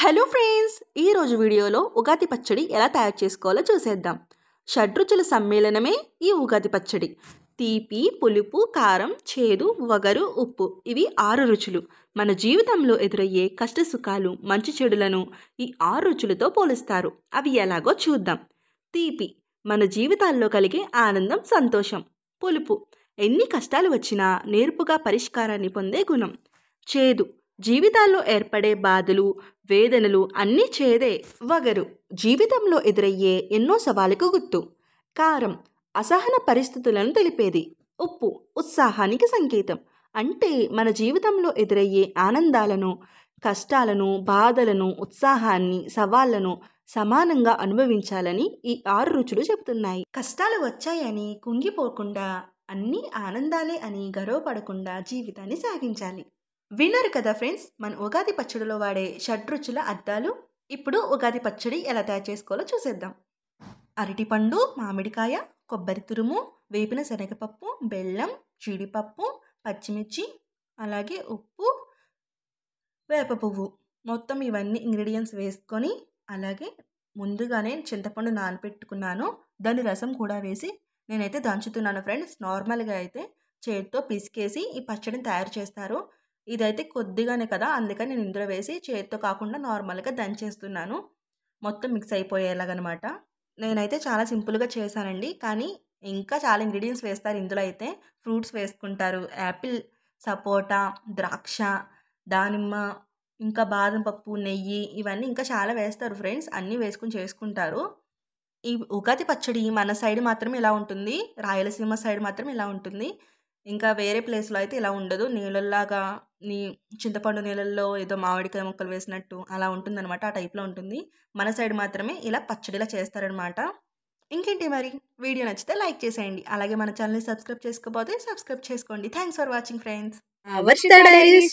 hello friends ఈరోజు వీడియోలో ఉగాది పచ్చడి ఎలా తయారు చేసుకోవాలో చూసేద్దాం షడ్రుచుల సమ్మేళనమే ఈ ఉగాది పచ్చడి తీపి పులుపు కారం చేదు వగరు ఉప్పు ఇవి ఆరు రుచులు మన జీవితంలో ఎదురయ్యే కష్ట సుఖాలు మంచి చెడులను ఈ ఆరు రుచులతో పోలుస్తారు అవి ఎలాగో చూద్దాం తీపి మన జీవితాల్లో కలిగే ఆనందం సంతోషం పులుపు ఎన్ని కష్టాలు వచ్చినా నేర్పుగా పరిష్కారాన్ని పొందే గుణం చేదు జీవితాల్లో ఏర్పడే బాధలు వేదనలు అన్నీ చేదే వగరు జీవితంలో ఎదురయ్యే ఎన్నో సవాలుకు గుర్తు కారం అసహన పరిస్థితులను తెలిపేది ఉప్పు ఉత్సాహానికి సంకేతం అంటే మన జీవితంలో ఎదురయ్యే ఆనందాలను కష్టాలను బాధలను ఉత్సాహాన్ని సవాళ్లను సమానంగా అనుభవించాలని ఈ ఆరు రుచులు చెబుతున్నాయి కష్టాలు వచ్చాయని కుంగిపోకుండా అన్నీ ఆనందాలే అని గర్వపడకుండా జీవితాన్ని సాగించాలి విన్నారు కదా ఫ్రెండ్స్ మన ఉగాది పచ్చడిలో వాడే షడ్రుచుల అద్దాలు ఇప్పుడు ఉగాది పచ్చడి ఎలా తయారు చేసుకోవాలో చూసేద్దాం అరటిపండు మామిడికాయ కొబ్బరి తురుము వేపిన శనగపప్పు బెల్లం జీడిపప్పు పచ్చిమిర్చి అలాగే ఉప్పు వేప పువ్వు మొత్తం ఇవన్నీ ఇంగ్రీడియంట్స్ వేసుకొని అలాగే ముందుగానే చింతపండు నానబెట్టుకున్నాను దాని రసం కూడా వేసి నేనైతే దంచుతున్నాను ఫ్రెండ్స్ నార్మల్గా అయితే చేతితో పిసికేసి ఈ పచ్చడిని తయారు చేస్తారు ఇదైతే కొద్దిగానే కదా అందుకని నేను ఇందులో వేసి చేతితో కాకుండా నార్మల్గా దంచేస్తున్నాను మొత్తం మిక్స్ అయిపోయేలాగనమాట నేనైతే చాలా సింపుల్గా చేశానండి కానీ ఇంకా చాలా ఇంగ్రీడియంట్స్ వేస్తారు ఇందులో అయితే ఫ్రూట్స్ వేసుకుంటారు యాపిల్ సపోటా ద్రాక్ష దానిమ్మ ఇంకా బాదం పప్పు నెయ్యి ఇవన్నీ ఇంకా చాలా వేస్తారు ఫ్రెండ్స్ అన్నీ వేసుకుని చేసుకుంటారు ఈ ఉగాది పచ్చడి మన సైడ్ మాత్రం ఇలా ఉంటుంది రాయలసీమ సైడ్ మాత్రం ఇలా ఉంటుంది ఇంకా వేరే ప్లేస్లో అయితే ఇలా ఉండదు నీళ్ళల్లాగా నీ చింతపండు నీళ్ళల్లో ఏదో మామిడికాయ ముక్కలు వేసినట్టు అలా ఉంటుందన్నమాట ఆ టైప్లో ఉంటుంది మన సైడ్ మాత్రమే ఇలా పచ్చడిలా చేస్తారనమాట ఇంకేంటి మరి వీడియో నచ్చితే లైక్ చేసేయండి అలాగే మన ఛానల్ సబ్స్క్రైబ్ చేసుకోబోతే సబ్స్క్రైబ్ చేసుకోండి thanks for watching friends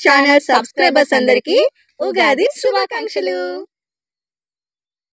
channel subscribers అందరికీ ఉగాది శుభాకాంక్షలు